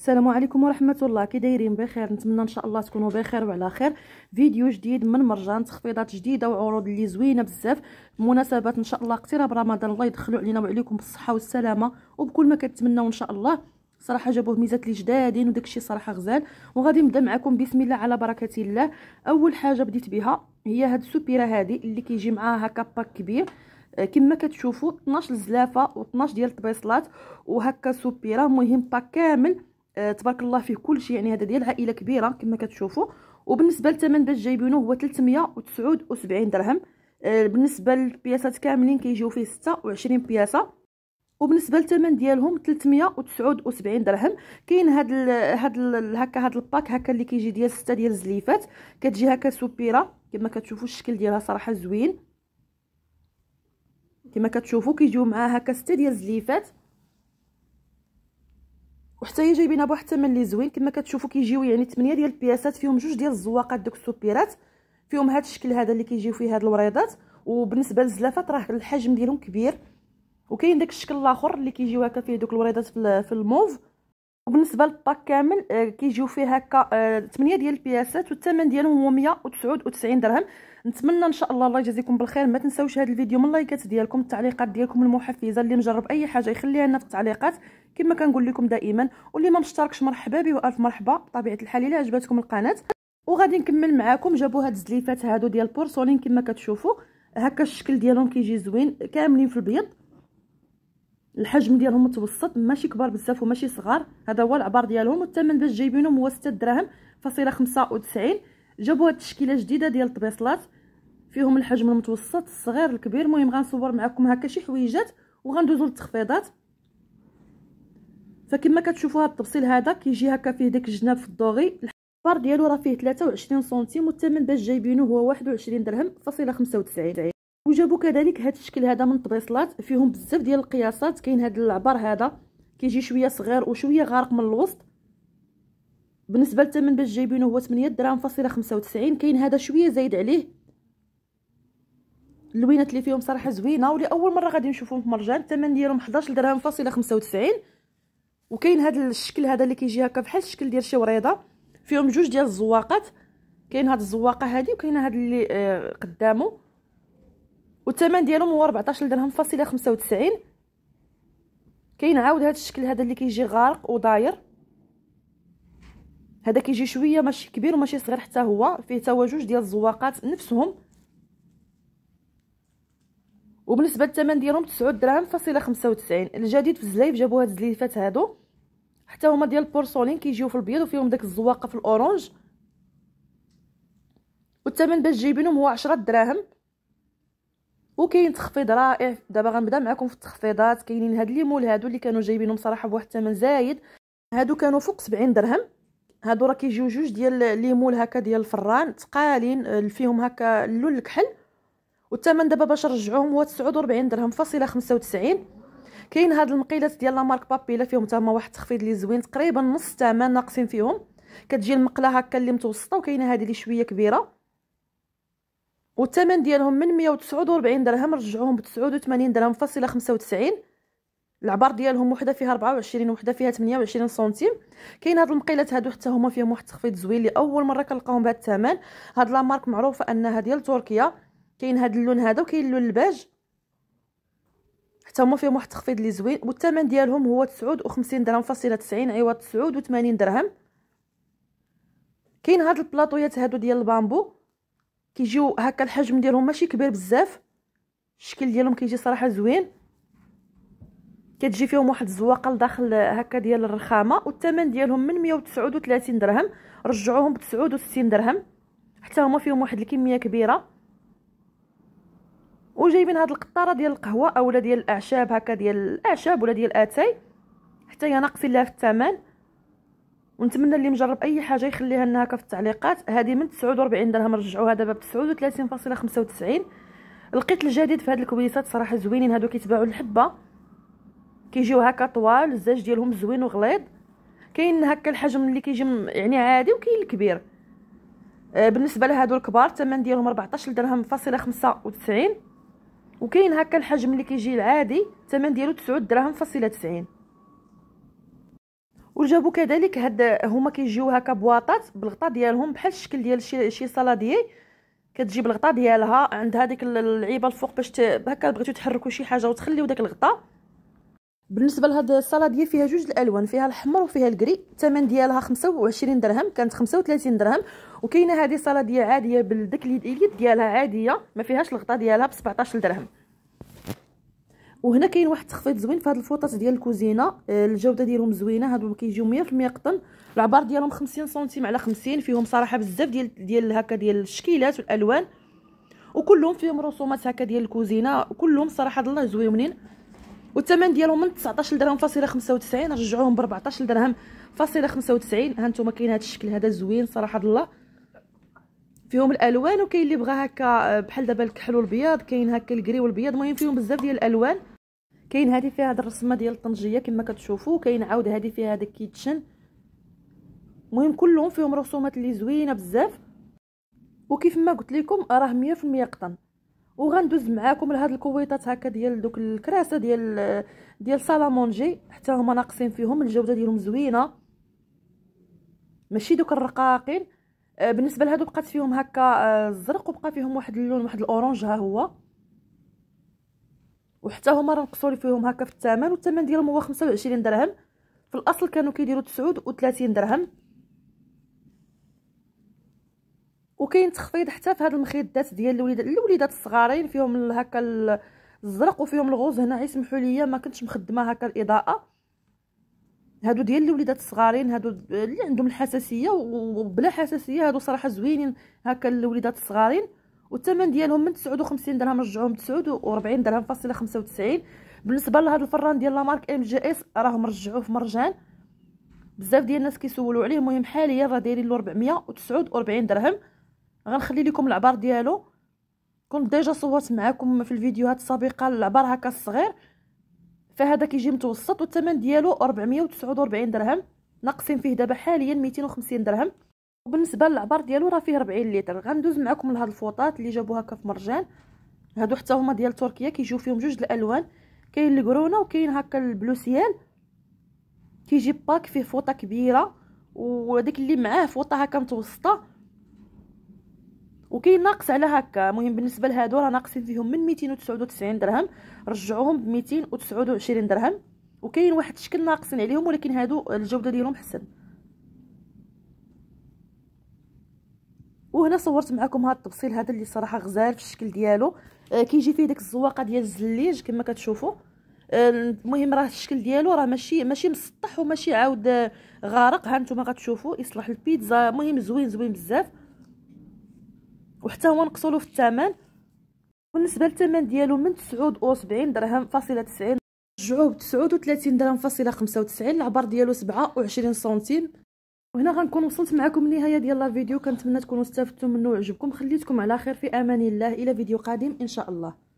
السلام عليكم ورحمه الله كي دايرين بخير نتمنى ان شاء الله تكونوا بخير وعلى خير فيديو جديد من مرجان تخفيضات جديده وعروض اللي زوينه بزاف مناسبات ان شاء الله اقتراب رمضان الله يدخلوا علينا وعليكم بالصحه والسلامه وبكل ما كتمناو ان شاء الله صراحه جابوه ميزات لي جدادين وداكشي صراحه غزال وغادي نبدا معكم بسم الله على بركه الله اول حاجه بديت بها هي هاد السوبيره هادي اللي كيجي معاها هكا باك كبير آه، كما كتشوفوا 12 زلافه و12 ديال الطبيصلات وهكا سوبيره مهم باك كامل آه تبارك الله فيه كلشي يعني هذا ديال عائله كبيره كما كتشوفوا وبالنسبه للثمن باش جايبينه هو 379 درهم آه بالنسبه للبياسات كاملين كيجيو فيه 26 بياسه وبالنسبه للثمن ديالهم 379 درهم كاين هاد ال هاد هكا هاد الباك هكا اللي كيجي ديال 6 ديال الزليفات كتجي هكا سوبيره كما كتشوفوا الشكل ديالها صراحه زوين كما كتشوفوا كيجيو معاها هكا 6 ديال الزليفات وحتى هي جايبينها بواحد الثمن اللي زوين كما كتشوفوا كيجيو يعني 8 ديال البياسات فيهم جوج ديال الزواقات دوك السوبيرات فيهم هذا الشكل هذا اللي كيجيو فيه هاد الوريضات وبالنسبه للزلافات راه الحجم ديالهم كبير وكاين داك الشكل الاخر اللي كيجيو هكا فيه دوك الوريضات في الموف وبالنسبه للباك كامل آه، كيجيو فيه هكا 8 آه، ديال البياسات والثمن ديالهم هو 199 درهم نتمنى ان شاء الله الله يجازيكم بالخير ما تنساوش هذا الفيديو من اللايكات ديالكم التعليقات ديالكم المحفزه اللي مجرب اي حاجه يخليها لنا في التعليقات كما كنقول لكم دائما واللي ما مشتركش مرحبا به والف مرحبا بطبيعه الحال الا عجبتكم القناه وغادي نكمل معاكم جابوا هاد الزليفات هادو ديال بورسولين كما كتشوفوا هكا الشكل ديالهم كيجي زوين كاملين في البيض الحجم ديالهم متوسط ماشي كبار بزاف وماشي صغار هذا هو العبار ديالهم والثمن باش جايبينهم هو 6 دراهم فاصله 95 جابوا هاد التشكيله جديده ديال الطبيصلات فيهم الحجم المتوسط الصغير الكبير المهم غنصور معكم هكا شي حويجات وغندوزو للتخفيضات فكما كتشوفوا هاد التبصيل هذا كيجي هكا فيه داك الجناب في الدوغي البار ديالو راه فيه 23 سنتيم والثمن باش جايبينه هو 21 درهم فاصله 95 وجابوا كذلك هذا الشكل هذا من طبيصلات فيهم بزاف ديال القياسات كاين هذا العبر هذا كيجي شويه صغير وشويه غارق من الوسط بالنسبه للثمن باش جايبينه هو 8 دراهم فاصله 95 كاين هذا شويه زايد عليه اللوينات اللي فيهم صراحه زوينه ولاول مره غادي نشوفهم في مرجان الثمن ديالهم 11 درهم فاصله 95 وكاين هذا الشكل هذا اللي كيجي هكا بحال الشكل ديال شي وريضه فيهم جوج ديال الزواقات كاين هاد الزواقه هذه وكاين هاد اللي آه، قدامه والثمن ديالهم هو 14 درهم فاصله 95 كاين عاود هذا الشكل هذا اللي كيجي غارق وداير هذا كيجي شويه ماشي كبير وماشي صغير حتى هو فيه حتى جوج ديال الزواقات نفسهم وبالنسبه للثمن ديالهم 9 دراهم فاصله 95 الجديد في الزلايف جابوا هاد الزليفات هادو حتى هما ديال البورسولين كيجيو في البيض وفيهم داك الزواقه في الاورانج والثمن باش جايبينهم هو 10 دراهم وكاين تخفيض رائع دابا غنبدا معكم في التخفيضات كاينين هاد ليمول هادو اللي كانوا جايبينهم صراحه بواحد الثمن زايد هادو كانوا فوق 70 درهم هادو راه كيجيو جوج ديال ليمول هكا ديال الفران تقالين فيهم هكا اللون الكحل والثمن دابا باش نرجعوهم هو 49 درهم فاصله 95 كاين هاد المقيلات ديال لا مارك بابيلا فيهم تما واحد التخفيض اللي زوين تقريبا نص الثمن ناقصين فيهم كتجي المقله هكا اللي متوسطه وكاينه هذه اللي شويه كبيره والثمن ديالهم من 149 درهم رجعوهم ب 89 درهم فاصله 95 العبار ديالهم وحده فيها 24 وحده فيها 28 سنتيم كاين هاد المقيلات هادو حتى هما فيهم واحد التخفيض زوين لاول مره كنلقاهم بهذا الثمن هاد لا مارك معروفه انها ديال تركيا كاين هاد اللون هذا وكاين اللون الباج حتى هما فيهم واحد التخفيض اللي زوين والثمن ديالهم هو 59 درهم فاصله 90 عوض 89 درهم كاين هاد البلاطويات هادو ديال البامبو كيجيو هكا الحجم ديالهم ماشي كبير بزاف الشكل ديالهم كيجي صراحه زوين كتجي فيهم واحد الزواقه لداخل هكا ديال الرخامه والثمن ديالهم من 139 درهم رجعوهم ب 69 درهم حتى هما فيهم واحد الكميه كبيره وجايبين هاد القطاره ديال القهوه اولا ديال الاعشاب هكا ديال الاعشاب ولا ديال اتاي حتى هي ناقصين لها في الثمن ونتمنى اللي مجرب اي حاجه يخليها لنا هكا في التعليقات هذه من 49 درهم رجعوها دابا ب 39.95 لقيت الجديد في هاد الكويسات صراحه زوينين هادو كيتباعوا الحبه كيجيو هكا طوال الزاج ديالهم زوين وغليظ كاين هكا الحجم اللي كيجي يعني عادي وكاين الكبير آه بالنسبه لهادو الكبار الثمن ديالهم 14 درهم فاصله 95 وكاين هكا الحجم اللي كيجي العادي الثمن ديالو 9 درهم فاصله 90 وجابوا كذلك هاد هما كيجيو هكا بواطات بالغطا ديالهم بحال الشكل ديال شي, شي صلاديه كتجيب بالغطا ديالها عندها ديك العيبه الفوق باش هكا بغيتو تحركوا شي حاجه وتخليو داك الغطا بالنسبه لهاد الصلاديه فيها جوج الالوان فيها الاحمر وفيها الكري الثمن ديالها 25 درهم كانت 35 درهم وكاينه هذه سلطيه عاديه بالدك اليد ديالها عاديه ما فيهاش الغطا ديالها ب 17 درهم وهنا كاين واحد التخفيض زوين في هاد الفوطات ديال الكوزينه آه، الجوده ديالهم زوينه هادو كيجيو 100% قطن العبار ديالهم 50 سنتيم على 50 فيهم صراحه بزاف ديال ديال هكا ديال الشكيلات والالوان وكلهم فيهم رسومات هكا ديال الكوزينه كلهم صراحه الله زوينين والثمن ديالهم من 19 درهم فاصله 95 رجعوهم ب 14 درهم فاصله 95 ها انتم كاين هذا الشكل هذا زوين صراحه الله فيهم الالوان وكاين اللي بغى هكا آه، بحال دابا الكحل والبياض كاين هكا الكري والبياض المهم فيهم بزاف ديال الالوان كاين هذه فيها هاد الرسمه ديال الطنجيه كما كتشوفوا كاين عاود هذه فيها هذا كيتشن المهم كلهم فيهم رسومات اللي زوينه بزاف وكيف ما قلت لكم راه 100% قطن وغندوز معاكم لهاد الكويطات هكا ديال دوك الكراسه ديال ديال سالامونجي حتى هما ناقصين فيهم الجوده ديالهم زوينه ماشي دوك الرقاقين آه، بالنسبه لهادو بقات فيهم هكا آه، الزرق وبقى فيهم واحد اللون واحد الاورانج ها هو وحتى هما راه نقصوا فيهم هكا في الثمن والثمن ديالهم هو 25 درهم في الاصل كانوا كيديروا 39 درهم وكاين تخفيض حتى في هاد المخدات ديال الوليدات الوليدات الصغارين فيهم هكا الزرق وفيهم الغوز هنا يسمحوا لي ما كنتش مخدمه هكا الاضاءه هادو ديال الوليدات الصغارين هادو اللي عندهم الحساسيه وبلا حساسيه هادو صراحه زوينين هكا الوليدات الصغارين والثمن ديالهم من 59 درهم رجعوهم 49 درهم فاصله 95 بالنسبه لهذا الفران ديال لامارك ام جي اس راهم رجعوه في مرجان بزاف ديال الناس كيسولوا عليه المهم حاليا راه دايرين له 449 درهم غنخلي لكم العبار ديالو كنت ديجا صورت معكم في الفيديوهات السابقه العبار هكا الصغير فهذا كيجي متوسط والثمن ديالو 449 درهم ناقصين فيه دابا حاليا 250 درهم وبالنسبه للعبار ديالو راه فيه 40 لتر غندوز معكم لهاد الفوطات اللي جابوها هكا في مرجان هادو حتى هما ديال تركيا كيجيو فيهم جوج الالوان كاين الكرونه وكاين هكا البلوسيال كيجي باك فيه فوطه كبيره وداك اللي معاه فوطه هكا متوسطه وكاين ناقص على هكا مهم بالنسبه لهادو راه ناقصين فيهم من 299 درهم رجعوهم ب 229 درهم وكاين واحد الشكل ناقصين عليهم ولكن هادو الجوده ديالهم حسن وهنا صورت معكم هذا التبصيل هذا اللي صراحه غزال في الشكل ديالو آه كيجي فيه داك الزواقه ديال الزليج كما كتشوفوا آه، المهم راه الشكل ديالو راه ماشي ماشي مسطح وماشي عاود غارق ها نتوما غتشوفوا يصلح البيتزا المهم زوين زوين بزاف وحتى هو نقصوا في الثمن بالنسبه للثمن ديالو من 79 درهم فاصله 90 رجعوه ب 39 درهم فاصله 95 العبر ديالو 27 سنتيم وهنا غنكون وصلت معكم لنهايه ديال فيديو كنتمنى تكونوا استفدتوا منه وعجبكم خليتكم على خير في امان الله الى فيديو قادم ان شاء الله